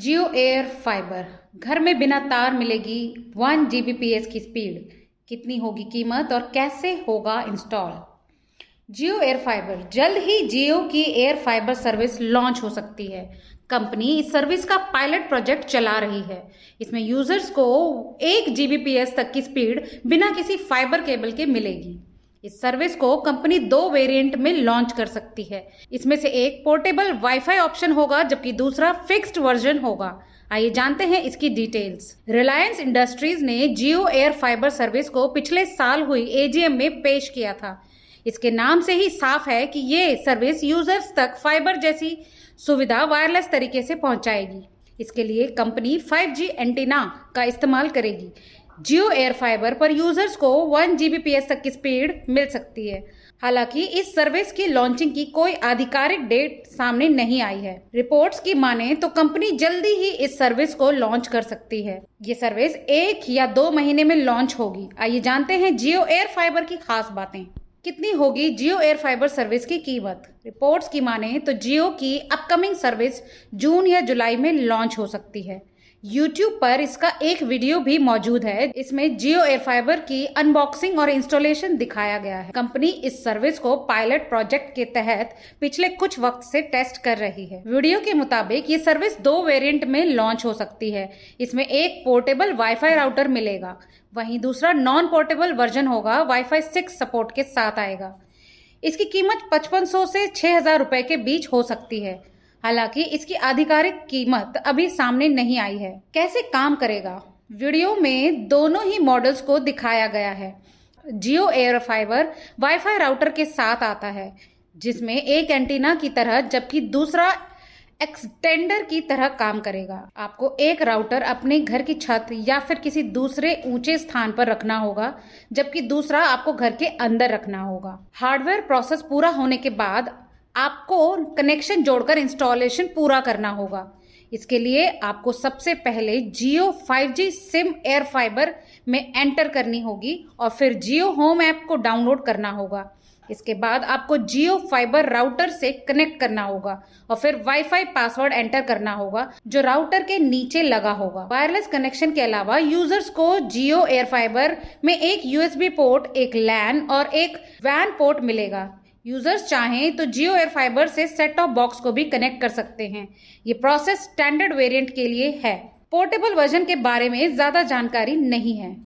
जियो air fibre घर में बिना तार मिलेगी one G B P S की स्पीड कितनी होगी कीमत और कैसे होगा इंस्टॉल जियो एयर फाइबर जल्द ही जियो की एयर फाइबर सर्विस लॉन्च हो सकती है कंपनी इस सर्विस का पायलट प्रोजेक्ट चला रही है इसमें यूजर्स को एक जी बी पी एस तक की स्पीड बिना किसी फाइबर केबल के मिलेगी इस सर्विस को कंपनी दो वेरिएंट में लॉन्च कर सकती है इसमें से एक पोर्टेबल वाईफाई ऑप्शन होगा जबकि दूसरा फिक्स्ड वर्जन होगा आइए जानते हैं इसकी डिटेल्स रिलायंस इंडस्ट्रीज ने जियो एयर फाइबर सर्विस को पिछले साल हुई एजीएम में पेश किया था इसके नाम से ही साफ है कि ये सर्विस यूजर्स तक फाइबर जैसी सुविधा वायरलेस तरीके से पहुंचाएगी इसके लिए कंपनी 5G एंटीना का इस्तेमाल करेगी जियो एयर फाइबर पर यूजर्स को वन जीबीपीएस तक की स्पीड मिल सकती है हालांकि इस सर्विस की लॉन्चिंग की कोई आधिकारिक डेट सामने नहीं आई है रिपोर्ट्स की माने तो कंपनी जल्दी ही इस सर्विस को लॉन्च कर सकती है ये सर्विस एक या दो महीने में लॉन्च होगी आइए जानते हैं जियो एयर फाइबर की खास बातें कितनी होगी जियो एयर फाइबर सर्विस की कीमत रिपोर्ट्स की माने तो जियो की अपकमिंग सर्विस जून या जुलाई में लॉन्च हो सकती है YouTube पर इसका एक वीडियो भी मौजूद है इसमें जियो एयर फाइबर की अनबॉक्सिंग और इंस्टॉलेशन दिखाया गया है कंपनी इस सर्विस को पायलट प्रोजेक्ट के तहत पिछले कुछ वक्त से टेस्ट कर रही है वीडियो के मुताबिक ये सर्विस दो वेरिएंट में लॉन्च हो सकती है इसमें एक पोर्टेबल वाईफाई राउटर मिलेगा वहीं दूसरा नॉन पोर्टेबल वर्जन होगा वाईफाई सिक्स सपोर्ट के साथ आएगा इसकी कीमत पचपन से छह हजार के बीच हो सकती है हालांकि इसकी आधिकारिक कीमत अभी सामने नहीं आई है कैसे काम करेगा वीडियो में दोनों ही मॉडल्स को दिखाया गया है Jio air fiber WiFi router के साथ आता है जिसमें एक एंटीना की तरह जबकि दूसरा एक्सटेंडर की तरह काम करेगा आपको एक राउटर अपने घर की छत या फिर किसी दूसरे ऊंचे स्थान पर रखना होगा जबकि दूसरा आपको घर के अंदर रखना होगा हार्डवेयर प्रोसेस पूरा होने के बाद आपको कनेक्शन जोड़कर इंस्टॉलेशन पूरा करना होगा इसके लिए आपको सबसे पहले Jio 5G SIM air fiber में एंटर करनी होगी और फिर जियो होम ऐप को डाउनलोड करना होगा इसके बाद आपको जियो फाइबर राउटर से कनेक्ट करना होगा और फिर वाईफाई पासवर्ड एंटर करना होगा जो राउटर के नीचे लगा होगा वायरलेस कनेक्शन के अलावा यूजर्स को जियो एयर फाइबर में एक यूएसबी पोर्ट एक लैन और एक वैन पोर्ट मिलेगा यूजर्स चाहें तो जियो एयर फाइबर से सेट टॉप बॉक्स को भी कनेक्ट कर सकते हैं ये प्रोसेस स्टैंडर्ड वेरिएंट के लिए है पोर्टेबल वर्जन के बारे में ज़्यादा जानकारी नहीं है